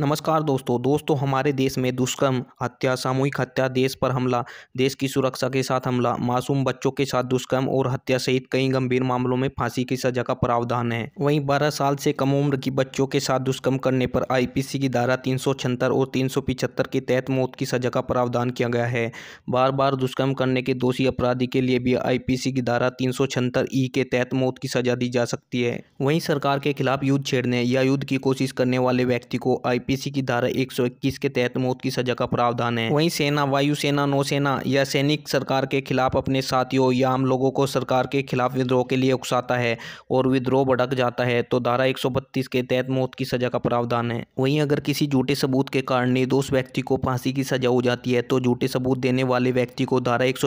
नमस्कार दोस्तों दोस्तों हमारे देश में दुष्कर्म हत्या सामूहिक हत्या देश पर हमला देश की सुरक्षा के साथ हमला मासूम बच्चों के साथ दुष्कर्म और हत्या सहित कई गंभीर मामलों में फांसी की सजा का प्रावधान है वहीं 12 साल से कम उम्र की बच्चों के साथ दुष्कर्म करने पर आईपीसी की धारा तीन और तीन के तहत मौत की सजा का प्रावधान किया गया है बार बार दुष्कर्म करने के दोषी अपराधी के लिए भी आई की धारा तीन ई के तहत मौत की सजा दी जा सकती है वहीं सरकार के खिलाफ युद्ध छेड़ने या युद्ध की कोशिश करने वाले व्यक्ति को आई आईपीसी की धारा 121 के तहत मौत की सजा का प्रावधान है वहीं सेना वायुसेना नौसेना या सैनिक सरकार के खिलाफ अपने साथियों या आम लोगों को सरकार के खिलाफ विद्रोह के लिए उकसाता है और विद्रोह भड़क जाता है तो धारा एक के तहत मौत की सजा का प्रावधान है वहीं अगर किसी झूठे सबूत के कारण निर्दोष व्यक्ति को फांसी की सजा हो जाती है तो झूठे सबूत देने वाले व्यक्ति को धारा एक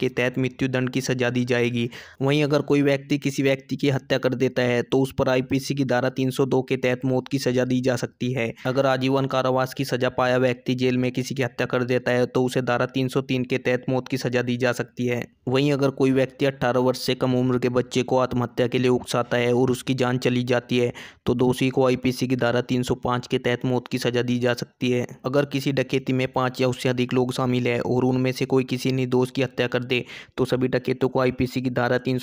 के तहत मृत्यु दंड की सजा दी जाएगी वहीं अगर कोई व्यक्ति किसी व्यक्ति की हत्या कर देता है तो उस पर आईपीसी की धारा 302 के तहत मौत की सजा दी जा सकती है अगर अगर आजीवन कारावास की सजा पाया व्यक्ति जेल में किसी की हत्या कर देता है तो उसे धारा 303 के तहत मौत की सजा दी जा सकती है वहीं अगर कोई व्यक्ति 18 वर्ष से कम उम्र के बच्चे को आत्महत्या के लिए उकसाता है और उसकी जान चली जाती है तो दोषी को आईपीसी की धारा 305 के तहत मौत की सजा दी जा सकती है अगर किसी डकैती में पाँच या उससे अधिक लोग शामिल है और उनमें से कोई किसी निर्दोष की हत्या कर दे तो सभी डकेतों को आई की धारा तीन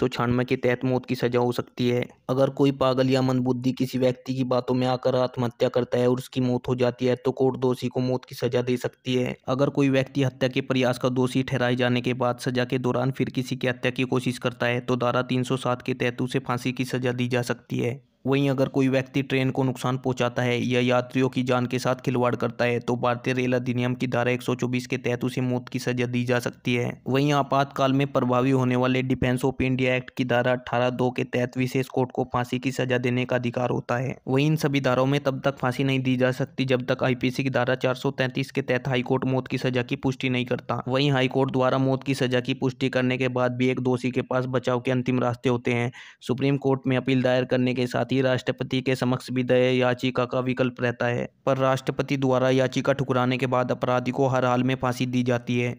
के तहत मौत की सजा हो सकती है अगर कोई पागल या मंदबुद्धि किसी व्यक्ति की बातों में आकर आत्महत्या करता है और उसकी मौत हो जाती है तो कोर्ट दोषी को मौत की सजा दे सकती है अगर कोई व्यक्ति हत्या के प्रयास का दोषी ठहराए जाने के बाद सजा के दौरान फिर किसी की हत्या की कोशिश करता है तो धारा तीन के तहत उसे फांसी की सजा दी जा सकती है वहीं अगर कोई व्यक्ति ट्रेन को नुकसान पहुंचाता है या यात्रियों की जान के साथ खिलवाड़ करता है तो भारतीय रेल अधिनियम की धारा 124 के तहत उसे मौत की सजा दी जा सकती है वहीं आपातकाल में प्रभावी होने वाले डिफेंस ऑफ इंडिया एक्ट की धारा अठारह दो के तहत विशेष कोर्ट को फांसी की सजा देने का अधिकार होता है वही इन सभी धाराओं में तब तक फांसी नहीं दी जा सकती जब तक आईपीसी की धारा चार के तहत हाईकोर्ट मौत की सजा की पुष्टि नहीं करता वही हाईकोर्ट द्वारा मौत की सजा की पुष्टि करने के बाद भी एक दोषी के पास बचाव के अंतिम रास्ते होते हैं सुप्रीम कोर्ट में अपील दायर करने के साथ ही राष्ट्रपति के समक्ष भी दया याचिका का विकल्प रहता है पर राष्ट्रपति द्वारा याचिका ठुकराने के बाद अपराधी को हर हाल में फांसी दी जाती है